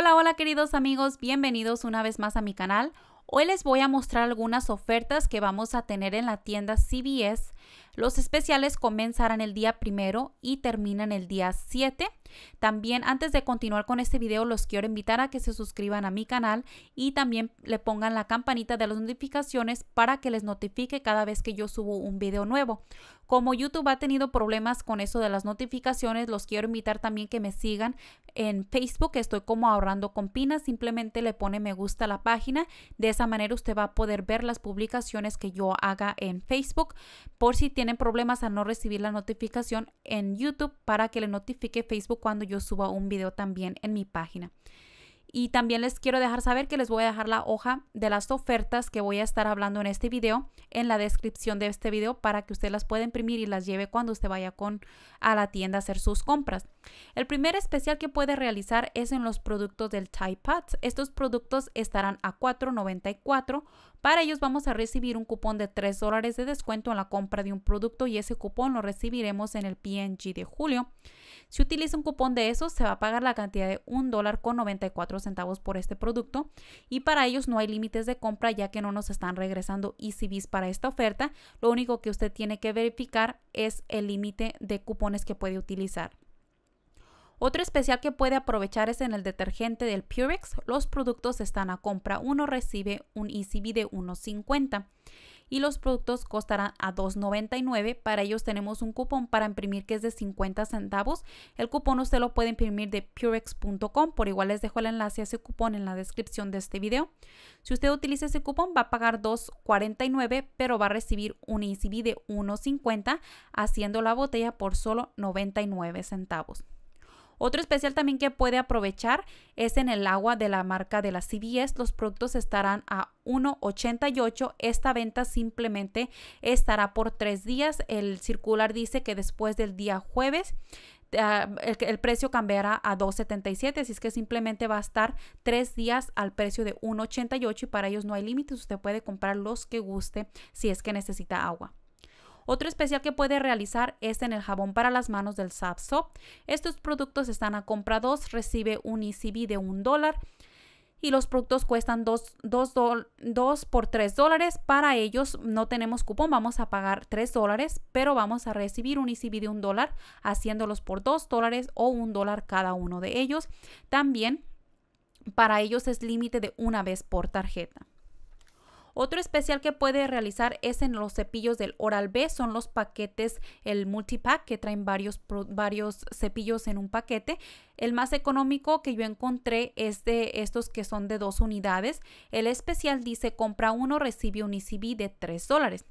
Hola, hola queridos amigos, bienvenidos una vez más a mi canal. Hoy les voy a mostrar algunas ofertas que vamos a tener en la tienda CBS los especiales comenzarán el día primero y terminan el día 7. También antes de continuar con este video los quiero invitar a que se suscriban a mi canal y también le pongan la campanita de las notificaciones para que les notifique cada vez que yo subo un video nuevo. Como YouTube ha tenido problemas con eso de las notificaciones, los quiero invitar también que me sigan en Facebook, estoy como ahorrando con Pina, simplemente le pone me gusta la página, de esa manera usted va a poder ver las publicaciones que yo haga en Facebook. Por si tienen problemas a no recibir la notificación en YouTube para que le notifique Facebook cuando yo suba un video también en mi página. Y también les quiero dejar saber que les voy a dejar la hoja de las ofertas que voy a estar hablando en este video en la descripción de este video para que usted las pueda imprimir y las lleve cuando usted vaya con a la tienda a hacer sus compras. El primer especial que puede realizar es en los productos del Tide Estos productos estarán a $4.94. Para ellos vamos a recibir un cupón de $3 dólares de descuento en la compra de un producto y ese cupón lo recibiremos en el PNG de julio. Si utiliza un cupón de esos, se va a pagar la cantidad de $1.94 dólar con centavos por este producto. Y para ellos no hay límites de compra ya que no nos están regresando ECBs para esta oferta. Lo único que usted tiene que verificar es el límite de cupones que puede utilizar. Otro especial que puede aprovechar es en el detergente del Purex. Los productos están a compra uno recibe un ECB de 1.50 y los productos costarán a $2.99. Para ellos tenemos un cupón para imprimir que es de 50 centavos. El cupón usted lo puede imprimir de purex.com. Por igual les dejo el enlace a ese cupón en la descripción de este video. Si usted utiliza ese cupón va a pagar $2.49 pero va a recibir un ICB de $1.50 haciendo la botella por solo 99 centavos. Otro especial también que puede aprovechar es en el agua de la marca de la CBS. Los productos estarán a 1.88. Esta venta simplemente estará por tres días. El circular dice que después del día jueves ah, el, el, precio cambiará a 2.77, así es que simplemente va a estar tres días al precio de 1.88 y para ellos no hay límites, usted puede comprar los que guste si es que necesita agua. Otro especial que puede realizar es en el jabón para las manos del Sapso. Estos productos están a compra 2, recibe un ECB de un dólar y los productos cuestan 2, 2 por 3 dólares. Para ellos no tenemos cupón, vamos a pagar 3 dólares, pero vamos a recibir un ECB de 1 dólar haciéndolos por 2 dólares o 1 dólar cada uno de ellos. También para ellos es límite de una vez por tarjeta. Otro especial que puede realizar es en los cepillos del Oral B, son los paquetes, el multipack que traen varios, cepillos en un paquete. El más económico que yo encontré es de estos que son de dos unidades. El especial dice compra uno, recibe un ICB e de 3 dólares.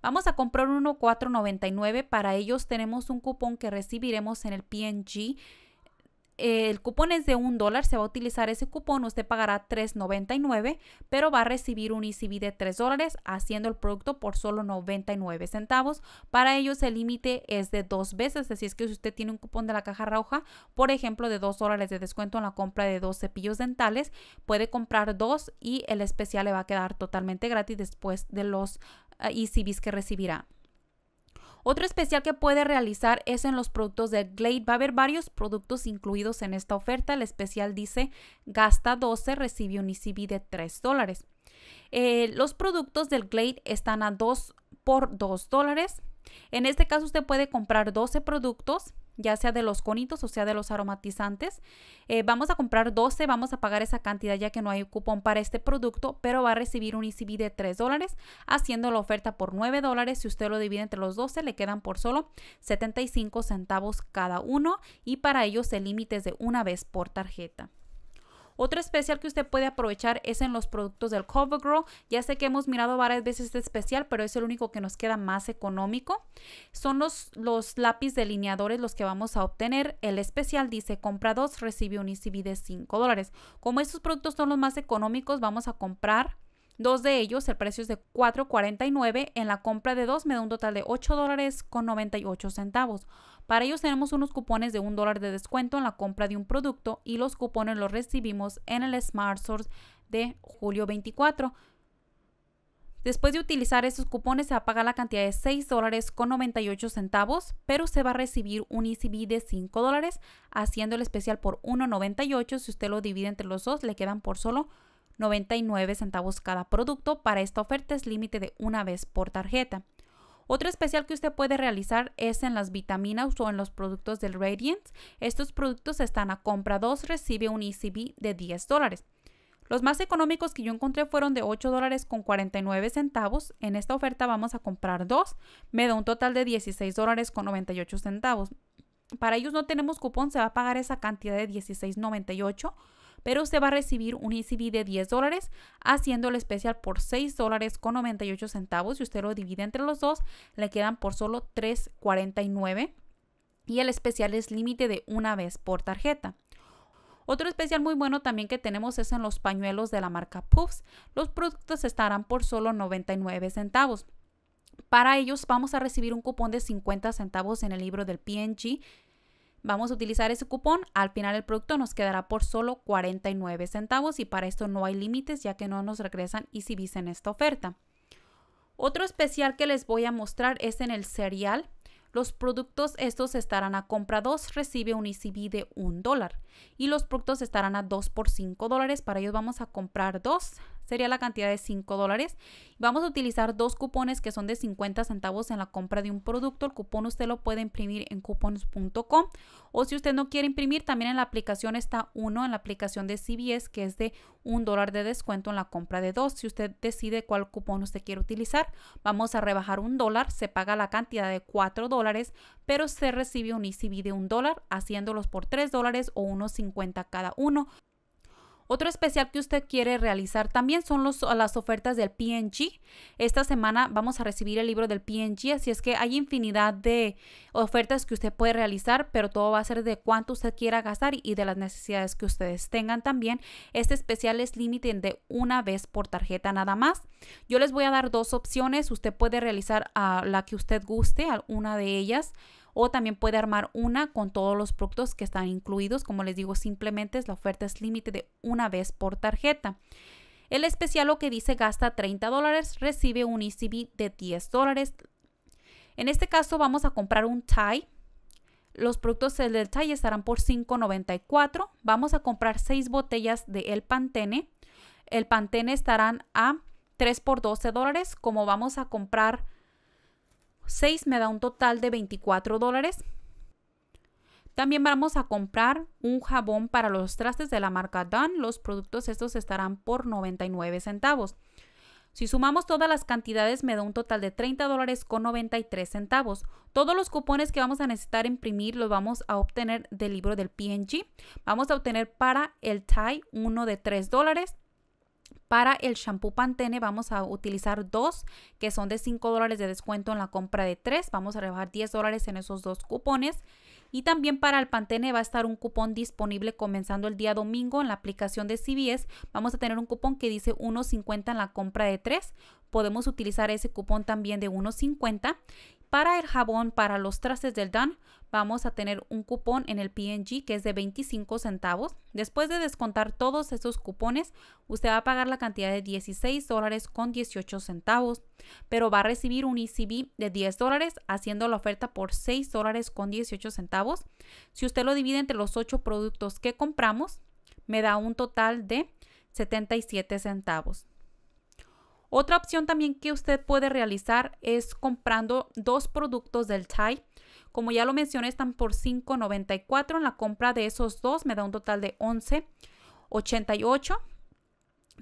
Vamos a comprar uno 4.99. Para ellos tenemos un cupón que recibiremos en el PNG el cupón es de un dólar, se va a utilizar ese cupón, usted pagará $3.99, pero va a recibir un ECB de tres dólares haciendo el producto por solo 99 centavos. Para ellos el límite es de dos veces, así es que si usted tiene un cupón de la caja roja, por ejemplo, de dos dólares de descuento en la compra de dos cepillos dentales, puede comprar dos y el especial le va a quedar totalmente gratis después de los ah, ECBs que recibirá. Otro especial que puede realizar es en los productos de Glade. Va a haber varios productos incluidos en esta oferta. El especial dice gasta 12, recibe un ECB de 3 dólares. Eh, los productos del Glade están a 2 por 2 dólares. En este caso usted puede comprar 12 productos ya sea de los conitos o sea de los aromatizantes. Eh, vamos a comprar 12, vamos a pagar esa cantidad ya que no hay cupón para este producto, pero va a recibir un ECB de 3 dólares, haciendo la oferta por 9 dólares. Si usted lo divide entre los 12, le quedan por solo 75 centavos cada uno y para ellos el límite es de una vez por tarjeta. Otro especial que usted puede aprovechar es en los productos del CoverGirl. Ya sé que hemos mirado varias veces este especial, pero es el único que nos queda más económico. Son los, los lápiz delineadores los que vamos a obtener. El especial dice compra dos, recibe un ICB de 5 dólares. Como estos productos son los más económicos, vamos a comprar Dos de ellos, el precio es de $4.49. En la compra de dos me da un total de $8.98. con 98 centavos. Para ellos tenemos unos cupones de un dólar de descuento en la compra de un producto y los cupones los recibimos en el Smart Source de julio 24. Después de utilizar esos cupones se va a pagar la cantidad de 6 dólares con 98 centavos, pero se va a recibir un ECB de 5 dólares, haciendo el especial por 1.98. Si usted lo divide entre los dos, le quedan por solo 99 centavos cada producto. Para esta oferta es límite de una vez por tarjeta. Otro especial que usted puede realizar es en las vitaminas o en los productos del Radiance. Estos productos están a compra 2, recibe un ECB de 10 dólares. Los más económicos que yo encontré fueron de 8 dólares con 49 centavos. En esta oferta vamos a comprar dos. Me da un total de 16 dólares con 98 centavos. Para ellos no tenemos cupón, se va a pagar esa cantidad de 16.98 pero usted va a recibir un ECB de 10 dólares, haciendo el especial por 6 dólares con 98 centavos. Si usted lo divide entre los dos, le quedan por solo 3.49 y el especial es límite de una vez por tarjeta. Otro especial muy bueno también que tenemos es en los pañuelos de la marca Puffs. Los productos estarán por solo 99 centavos. Para ellos vamos a recibir un cupón de 50 centavos en el libro del PNG Vamos a utilizar ese cupón. Al final el producto nos quedará por solo 49 centavos y para esto no hay límites ya que no nos regresan y si en esta oferta. Otro especial que les voy a mostrar es en el cereal. Los productos estos estarán a compra 2, recibe un ECB de 1 dólar. Y los productos estarán a 2 por 5 dólares. Para ellos vamos a comprar 2, sería la cantidad de 5 dólares. Vamos a utilizar dos cupones que son de 50 centavos en la compra de un producto. El cupón usted lo puede imprimir en cupones.com. o si usted no quiere imprimir, también en la aplicación está uno, en la aplicación de CBS que es de un dólar de descuento en la compra de dos. Si usted decide cuál cupón usted quiere utilizar, vamos a rebajar un dólar, se paga la cantidad de 4 dólares, pero se recibe un ECB de un dólar, haciéndolos por 3 dólares o unos cada uno. Otro especial que usted quiere realizar también son las ofertas del PNG. Esta semana vamos a recibir el libro del PNG, así es que hay infinidad de ofertas que usted puede realizar, pero todo va a ser de cuánto usted quiera gastar y de las necesidades que ustedes tengan también. Este especial es límite de una vez por tarjeta nada más. Yo les voy a dar dos opciones. Usted puede realizar a la que usted guste, alguna de ellas o también puede armar una con todos los productos que están incluidos. Como les digo, simplemente la oferta es límite de una vez por tarjeta. El especial lo que dice gasta 30 dólares, recibe un ECB de 10 dólares. En este caso vamos a comprar un tie. Los productos del tie estarán por $5.94. Vamos a comprar 6 botellas de El Pantene. El Pantene estarán a 3 por 12 dólares. Como vamos a comprar 6 me da un total de 24 dólares. También vamos a comprar un jabón para los trastes de la marca Dan Los productos estos estarán por 99 centavos. Si sumamos todas las cantidades me da un total de 30 dólares con 93 centavos. Todos los cupones que vamos a necesitar imprimir los vamos a obtener del libro del PNG. Vamos a obtener para el Thai uno de 3 dólares, para el shampoo Pantene vamos a utilizar dos que son de 5 dólares de descuento en la compra de tres. Vamos a rebajar 10 dólares en esos dos cupones. Y también para el Pantene va a estar un cupón disponible comenzando el día domingo en la aplicación de CBS. Vamos a tener un cupón que dice 1.50 en la compra de tres. Podemos utilizar ese cupón también de 1.50. Para el jabón, para los trastes del Dan, vamos a tener un cupón en el PNG que es de 25 centavos. Después de descontar todos esos cupones, usted va a pagar la cantidad de 16 dólares con 18 centavos, pero va a recibir un ECB de 10 dólares haciendo la oferta por 6 dólares con 18 centavos. Si usted lo divide entre los 8 productos que compramos, me da un total de 77 centavos. Otra opción también que usted puede realizar es comprando dos productos del type. Como ya lo mencioné, están por 5.94. En la compra de esos dos me da un total de 11.88.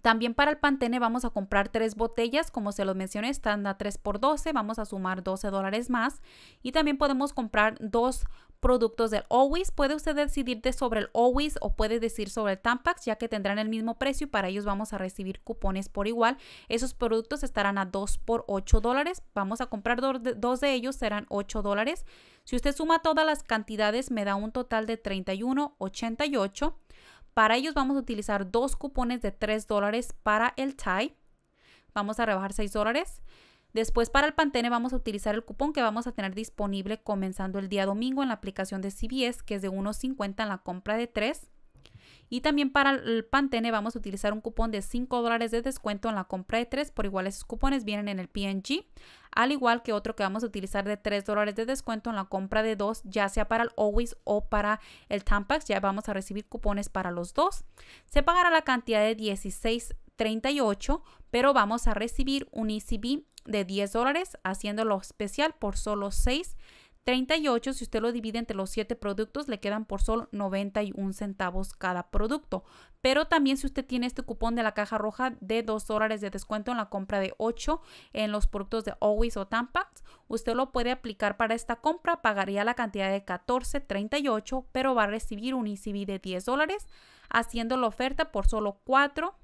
También para el Pantene vamos a comprar tres botellas, como se los mencioné, están a 3 por 12, vamos a sumar 12 dólares más. Y también podemos comprar dos productos del Always. Puede usted decidir sobre el Always o puede decir sobre el Tampax, ya que tendrán el mismo precio y para ellos vamos a recibir cupones por igual. Esos productos estarán a 2 por 8 dólares. Vamos a comprar dos de, ellos, serán 8 dólares. Si usted suma todas las cantidades, me da un total de 31.88. Para ellos vamos a utilizar dos cupones de 3 dólares para el Thai. Vamos a rebajar 6 dólares. Después para el Pantene vamos a utilizar el cupón que vamos a tener disponible comenzando el día domingo en la aplicación de CBS, que es de 1.50 en la compra de 3. Y también para el Pantene vamos a utilizar un cupón de 5 dólares de descuento en la compra de 3. Por igual, esos cupones vienen en el PNG, al igual que otro que vamos a utilizar de 3 dólares de descuento en la compra de 2, ya sea para el Always o para el Tampax. Ya vamos a recibir cupones para los dos. Se pagará la cantidad de 16.38, pero vamos a recibir un ECB de 10 dólares, haciéndolo especial por solo 6.38. Si usted lo divide entre los 7 productos, le quedan por solo 91 centavos cada producto. Pero también si usted tiene este cupón de la caja roja de 2 dólares de descuento en la compra de 8 en los productos de Always o Tampax, usted lo puede aplicar para esta compra, pagaría la cantidad de 14.38, pero va a recibir un ECB de 10 dólares, haciendo la oferta por solo 4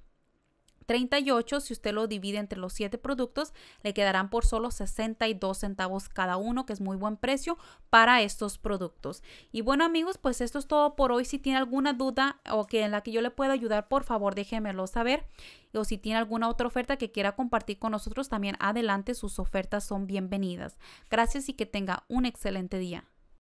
38, si usted lo divide entre los 7 productos, le quedarán por solo 62 centavos cada uno, que es muy buen precio para estos productos. Y bueno amigos, pues esto es todo por hoy. Si tiene alguna duda o que en la que yo le pueda ayudar, por favor déjemelo saber. O si tiene alguna otra oferta que quiera compartir con nosotros, también adelante, sus ofertas son bienvenidas. Gracias y que tenga un excelente día.